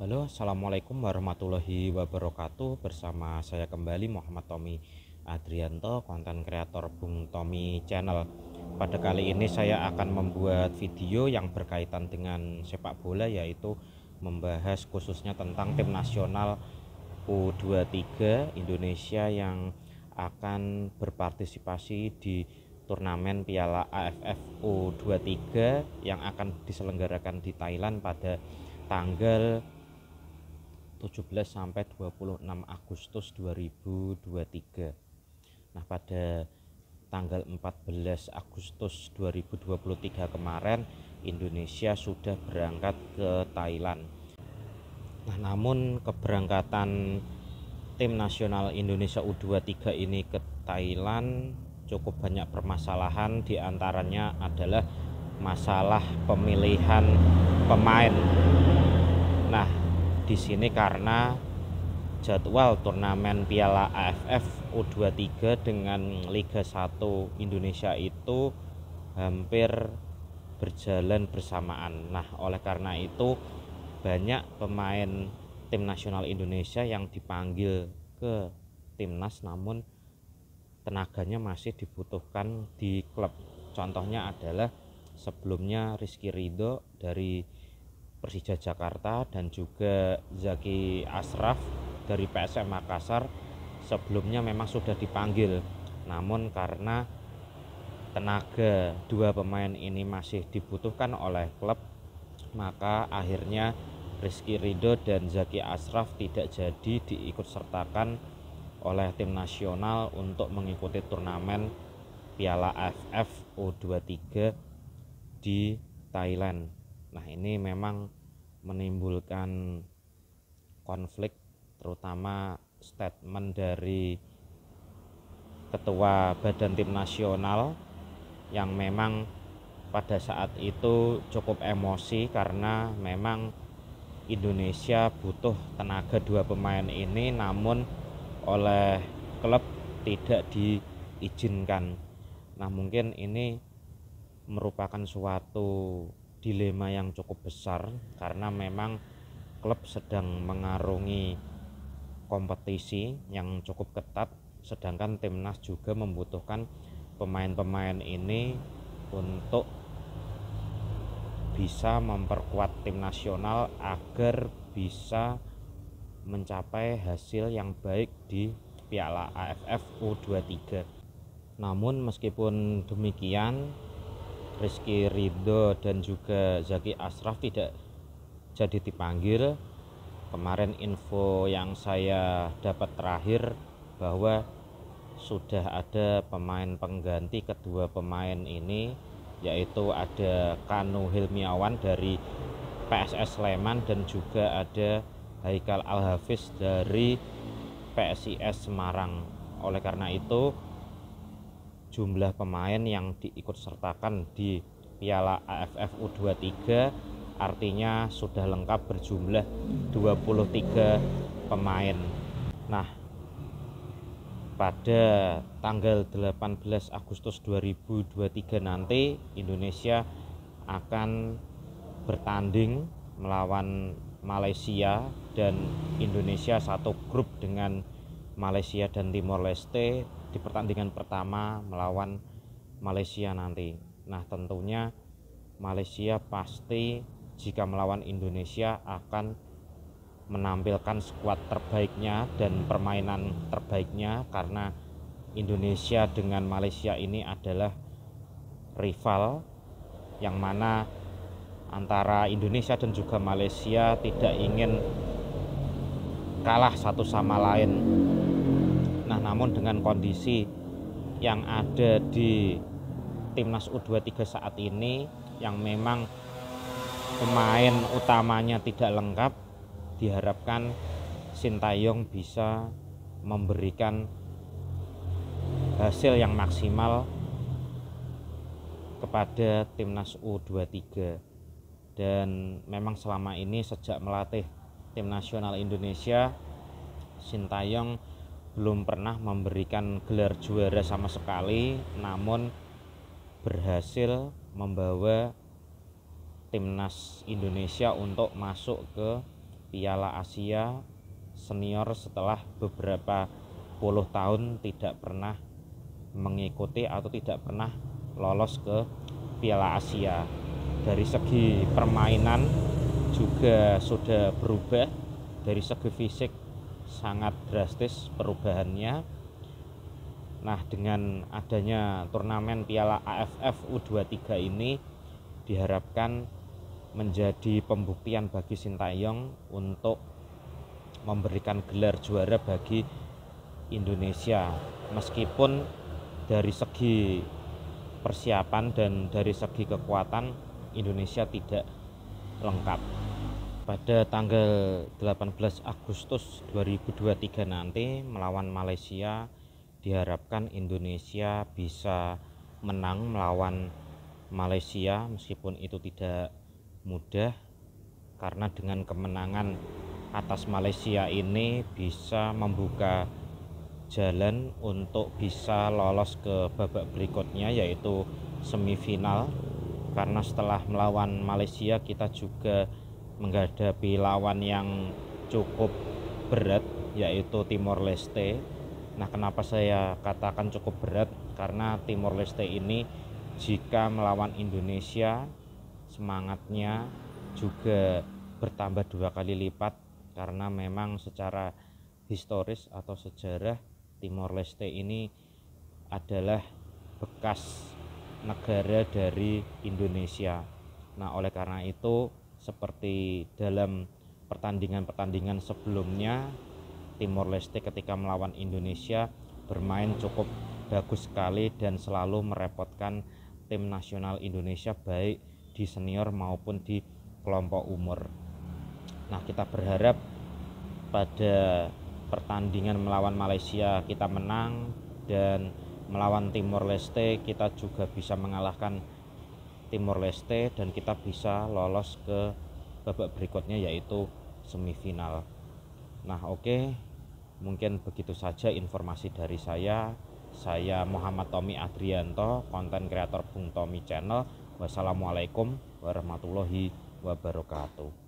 Halo, Assalamualaikum warahmatullahi wabarakatuh Bersama saya kembali Muhammad Tommy Adrianto, konten kreator Bung Tommy Channel Pada kali ini saya akan membuat video yang berkaitan dengan sepak bola Yaitu membahas khususnya tentang tim nasional U23 Indonesia yang akan berpartisipasi di turnamen Piala AFF U23 yang akan diselenggarakan di Thailand pada tanggal 17 sampai 26 Agustus 2023. Nah, pada tanggal 14 Agustus 2023 kemarin Indonesia sudah berangkat ke Thailand. Nah, namun keberangkatan tim nasional Indonesia U23 ini ke Thailand cukup banyak permasalahan diantaranya adalah masalah pemilihan pemain. Nah, di sini karena jadwal turnamen Piala AFF U23 dengan Liga 1 Indonesia itu hampir berjalan bersamaan. Nah, oleh karena itu banyak pemain tim nasional Indonesia yang dipanggil ke timnas namun tenaganya masih dibutuhkan di klub. Contohnya adalah sebelumnya Rizky Ridho dari Persija Jakarta dan juga Zaki Asraf dari PSM Makassar sebelumnya memang sudah dipanggil namun karena tenaga dua pemain ini masih dibutuhkan oleh klub maka akhirnya Rizky Rido dan Zaki Asraf tidak jadi diikutsertakan oleh tim nasional untuk mengikuti turnamen Piala AFF U23 di Thailand. Nah, ini memang menimbulkan konflik terutama statement dari ketua badan tim nasional yang memang pada saat itu cukup emosi karena memang Indonesia butuh tenaga dua pemain ini namun oleh klub tidak diizinkan. Nah, mungkin ini merupakan suatu dilema yang cukup besar karena memang klub sedang mengarungi kompetisi yang cukup ketat sedangkan timnas juga membutuhkan pemain-pemain ini untuk bisa memperkuat tim nasional agar bisa mencapai hasil yang baik di Piala AFF U23. Namun meskipun demikian, Rizky Ridho dan juga Zaki Asraf tidak jadi dipanggil. Kemarin info yang saya dapat terakhir bahwa sudah ada pemain pengganti kedua pemain ini yaitu ada Kanu Hilmiawan dari PSS Sleman dan juga ada Haikal Al Hafiz dari PSIS Semarang. Oleh karena itu, jumlah pemain yang diikut sertakan di Piala AFF U23 artinya sudah lengkap berjumlah 23 pemain. Nah, pada tanggal 18 Agustus 2023 nanti Indonesia akan bertanding melawan Malaysia dan Indonesia satu grup dengan Malaysia dan Timor Leste di pertandingan pertama melawan Malaysia nanti. Nah, tentunya Malaysia pasti jika melawan Indonesia akan menampilkan skuad terbaiknya dan permainan terbaiknya karena Indonesia dengan Malaysia ini adalah rival yang mana antara Indonesia dan juga Malaysia tidak ingin kalah satu sama lain namun dengan kondisi yang ada di timnas U23 saat ini yang memang pemain utamanya tidak lengkap diharapkan Sintayong bisa memberikan hasil yang maksimal kepada timnas U23 dan memang selama ini sejak melatih tim nasional Indonesia Sintayong belum pernah memberikan gelar juara sama sekali namun berhasil membawa timnas Indonesia untuk masuk ke Piala Asia senior setelah beberapa puluh tahun tidak pernah mengikuti atau tidak pernah lolos ke Piala Asia. Dari segi permainan juga sudah berubah, dari segi fisik sangat drastis perubahannya. Nah, dengan adanya turnamen Piala AFF U23 ini diharapkan menjadi pembuktian bagi Sintayong untuk memberikan gelar juara bagi Indonesia. Meskipun dari segi persiapan dan dari segi kekuatan Indonesia tidak lengkap pada tanggal 18 Agustus 2023 nanti melawan Malaysia diharapkan Indonesia bisa menang melawan Malaysia meskipun itu tidak mudah karena dengan kemenangan atas Malaysia ini bisa membuka jalan untuk bisa lolos ke babak berikutnya yaitu semifinal karena setelah melawan Malaysia kita juga menghadapi lawan yang cukup berat yaitu Timor Leste. Nah, kenapa saya katakan cukup berat? Karena Timor Leste ini jika melawan Indonesia semangatnya juga bertambah dua kali lipat karena memang secara historis atau sejarah Timor Leste ini adalah bekas negara dari Indonesia. Nah, oleh karena itu seperti dalam pertandingan-pertandingan sebelumnya Timor Leste ketika melawan Indonesia bermain cukup bagus sekali dan selalu merepotkan tim nasional Indonesia baik di senior maupun di kelompok umur. Nah, kita berharap pada pertandingan melawan Malaysia kita menang dan melawan Timor Leste kita juga bisa mengalahkan Timor Leste dan kita bisa lolos ke babak berikutnya yaitu semifinal. Nah, oke. Okay. Mungkin begitu saja informasi dari saya. Saya Muhammad Tommy Adrianto, konten kreator Bung Tommy Channel. Wassalamualaikum warahmatullahi wabarakatuh.